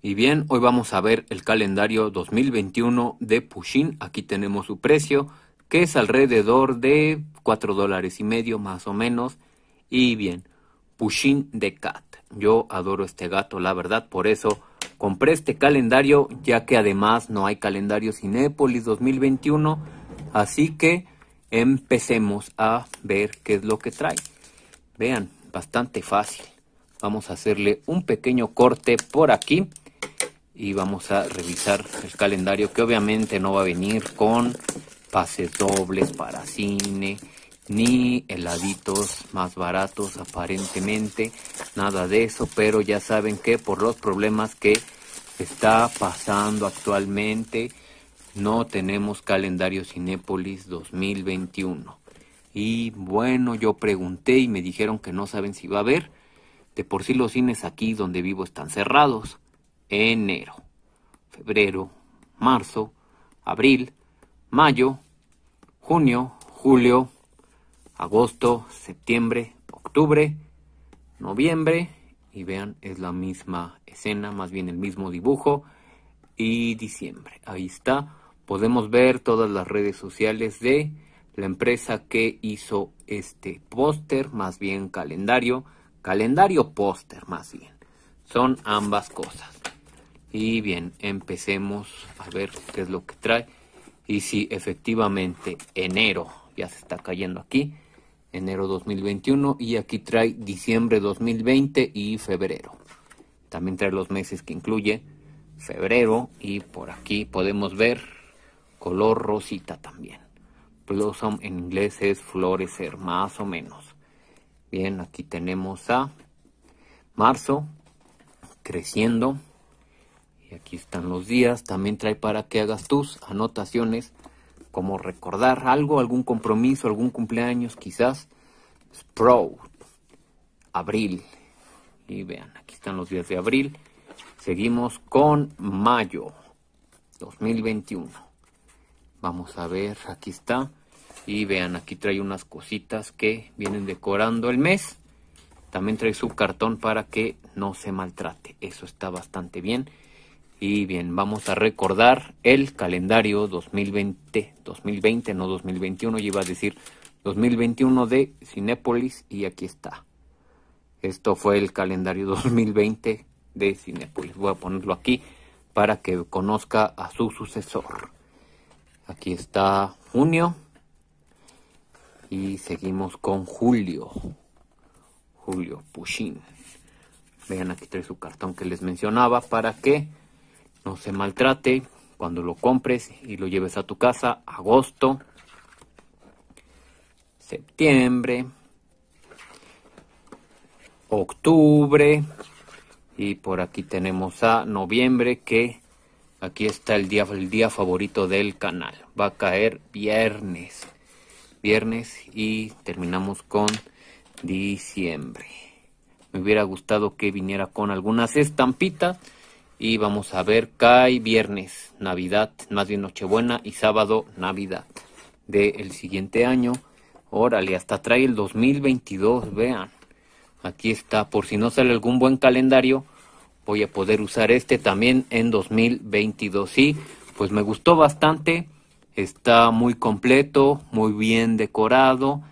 Y bien, hoy vamos a ver el calendario 2021 de Pushin. Aquí tenemos su precio, que es alrededor de 4 dólares y medio más o menos. Y bien, Pushin de Cat. Yo adoro este gato, la verdad, por eso compré este calendario, ya que además no hay calendario Cinépolis 2021. Así que empecemos a ver qué es lo que trae. Vean, bastante fácil. Vamos a hacerle un pequeño corte por aquí y vamos a revisar el calendario que obviamente no va a venir con pases dobles para cine ni heladitos más baratos aparentemente nada de eso pero ya saben que por los problemas que está pasando actualmente no tenemos calendario Cinépolis 2021 y bueno yo pregunté y me dijeron que no saben si va a haber de por sí los cines aquí donde vivo están cerrados enero, febrero, marzo, abril, mayo, junio, julio, agosto, septiembre, octubre, noviembre, y vean, es la misma escena, más bien el mismo dibujo, y diciembre. Ahí está, podemos ver todas las redes sociales de la empresa que hizo este póster, más bien calendario, calendario póster más bien. Son ambas cosas. Y bien, empecemos a ver qué es lo que trae. Y si efectivamente enero ya se está cayendo aquí, enero 2021 y aquí trae diciembre 2020 y febrero. También trae los meses que incluye febrero y por aquí podemos ver color rosita también. Blossom en inglés es florecer, más o menos. Bien, aquí tenemos a marzo creciendo y aquí están los días. También trae para que hagas tus anotaciones, como recordar algo, algún compromiso, algún cumpleaños, quizás. Sprout, abril. Y vean, aquí están los días de abril. Seguimos con mayo 2021. Vamos a ver, aquí está. Y vean, aquí trae unas cositas que vienen decorando el mes. También trae su cartón para que no se maltrate. Eso está bastante bien. Y bien, vamos a recordar el calendario 2020, 2020, no 2021, iba a decir 2021 de Cinépolis y aquí está. Esto fue el calendario 2020 de Cinépolis. Voy a ponerlo aquí para que conozca a su sucesor. Aquí está junio y seguimos con julio. Julio Pushin. Vean, aquí trae su cartón que les mencionaba para que no se maltrate cuando lo compres y lo lleves a tu casa. Agosto, septiembre, octubre y por aquí tenemos a noviembre que aquí está el día, el día favorito del canal. Va a caer viernes, viernes y terminamos con diciembre. Me hubiera gustado que viniera con algunas estampitas y vamos a ver cae viernes navidad más bien nochebuena y sábado navidad del siguiente año órale hasta trae el 2022 vean aquí está por si no sale algún buen calendario voy a poder usar este también en 2022 sí pues me gustó bastante está muy completo muy bien decorado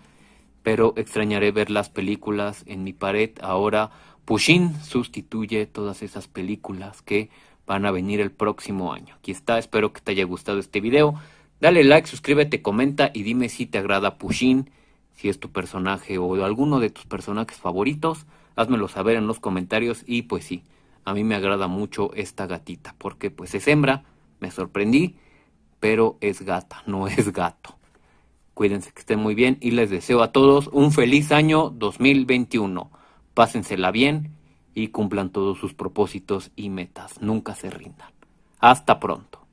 pero extrañaré ver las películas en mi pared ahora Pushin sustituye todas esas películas que van a venir el próximo año. Aquí está, espero que te haya gustado este video. Dale like, suscríbete, comenta y dime si te agrada Pushin, si es tu personaje o alguno de tus personajes favoritos. Házmelo saber en los comentarios y pues sí, a mí me agrada mucho esta gatita porque pues es hembra, me sorprendí, pero es gata, no es gato. Cuídense que estén muy bien y les deseo a todos un feliz año 2021. Pásensela bien y cumplan todos sus propósitos y metas. Nunca se rindan. Hasta pronto.